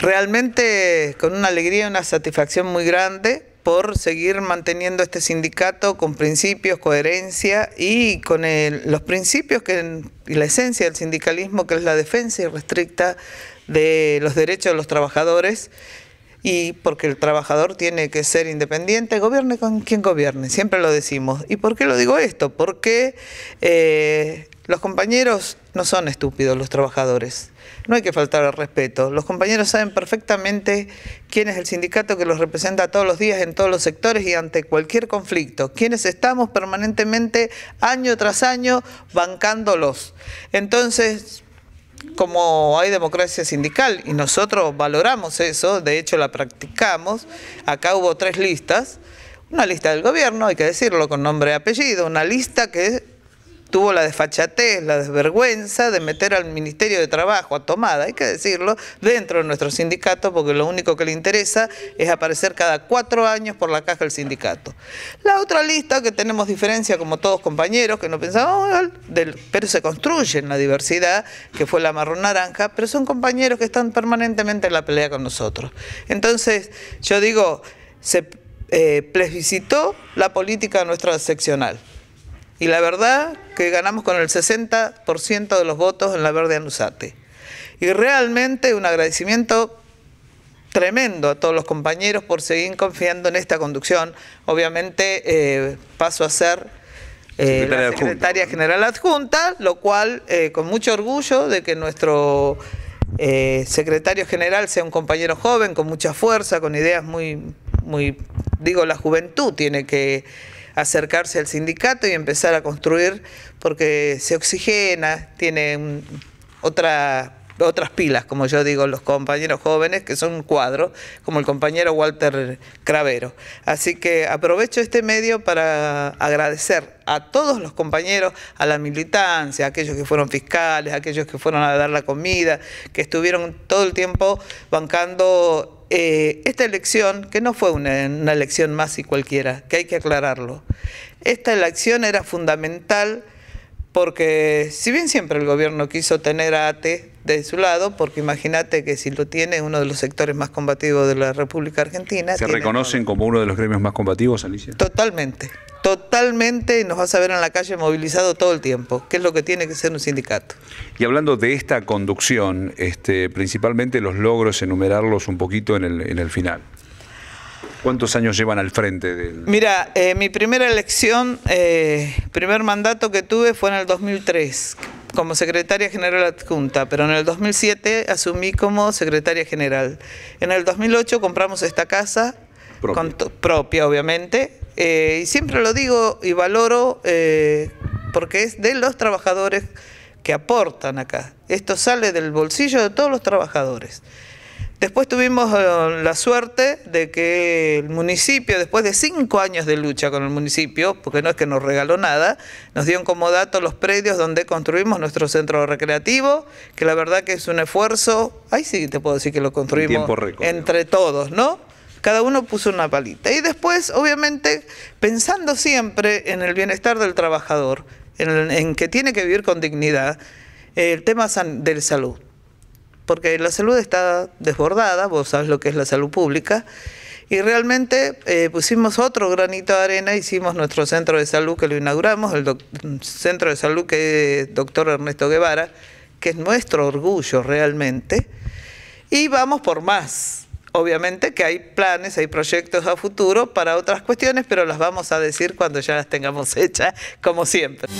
realmente con una alegría y una satisfacción muy grande por seguir manteniendo este sindicato con principios, coherencia y con los principios que y la esencia del sindicalismo, que es la defensa irrestricta de los derechos de los trabajadores y porque el trabajador tiene que ser independiente, gobierne con quien gobierne, siempre lo decimos. ¿Y por qué lo digo esto? Porque eh, los compañeros no son estúpidos, los trabajadores. No hay que faltar al respeto. Los compañeros saben perfectamente quién es el sindicato que los representa todos los días en todos los sectores y ante cualquier conflicto. Quienes estamos permanentemente, año tras año, bancándolos. Entonces, como hay democracia sindical y nosotros valoramos eso, de hecho la practicamos, acá hubo tres listas. Una lista del gobierno, hay que decirlo con nombre y apellido, una lista que tuvo la desfachatez, la desvergüenza de meter al Ministerio de Trabajo, a tomada, hay que decirlo, dentro de nuestro sindicato, porque lo único que le interesa es aparecer cada cuatro años por la caja del sindicato. La otra lista que tenemos diferencia, como todos compañeros, que no pensamos, pero se construye en la diversidad, que fue la marrón naranja, pero son compañeros que están permanentemente en la pelea con nosotros. Entonces, yo digo, se eh, plebiscitó la política nuestra seccional. Y la verdad que ganamos con el 60% de los votos en la Verde Anusate. Y realmente un agradecimiento tremendo a todos los compañeros por seguir confiando en esta conducción. Obviamente eh, paso a ser eh, secretaria la secretaria general adjunta, lo cual eh, con mucho orgullo de que nuestro secretario general sea un compañero joven, con mucha fuerza, con ideas muy, muy, digo, la juventud tiene que acercarse al sindicato y empezar a construir porque se oxigena, tiene otra otras pilas, como yo digo, los compañeros jóvenes, que son un cuadro, como el compañero Walter Cravero. Así que aprovecho este medio para agradecer a todos los compañeros, a la militancia, a aquellos que fueron fiscales, a aquellos que fueron a dar la comida, que estuvieron todo el tiempo bancando eh, esta elección, que no fue una, una, elección más y cualquiera, que hay que aclararlo, esta elección era fundamental porque si bien siempre el gobierno quiso tener a ATE de su lado, porque imagínate que si lo tiene uno de los sectores más combativos de la República Argentina. ¿Se reconocen como uno de los gremios más combativos, Alicia? Totalmente, totalmente nos vas a ver en la calle movilizado todo el tiempo, que es lo que tiene que ser un sindicato. Y hablando de esta conducción, este, principalmente los logros, enumerarlos un poquito en el, en el final. ¿Cuántos años llevan al frente? Del... Mira, eh, mi primera elección, eh, primer mandato que tuve fue en el 2003, como secretaria general adjunta, pero en el 2007 asumí como secretaria general. En el 2008 compramos esta casa, propia, con, propia obviamente, eh, y siempre lo digo y valoro eh, porque es de los trabajadores que aportan acá. Esto sale del bolsillo de todos los trabajadores. Después tuvimos eh, la suerte de que el municipio, después de cinco años de lucha con el municipio, porque no es que nos regaló nada, nos dio como comodato los predios donde construimos nuestro centro recreativo, que la verdad que es un esfuerzo, ahí sí te puedo decir que lo construimos entre todos, ¿no? Cada uno puso una palita. Y después, obviamente, pensando siempre en el bienestar del trabajador, en, en que tiene que vivir con dignidad, el tema del salud porque la salud está desbordada, vos sabes lo que es la salud pública, y realmente eh, pusimos otro granito de arena, hicimos nuestro centro de salud que lo inauguramos, el mm, centro de salud que es doctor Ernesto Guevara, que es nuestro orgullo realmente, y vamos por más. Obviamente que hay planes, hay proyectos a futuro para otras cuestiones, pero las vamos a decir cuando ya las tengamos hechas, como siempre.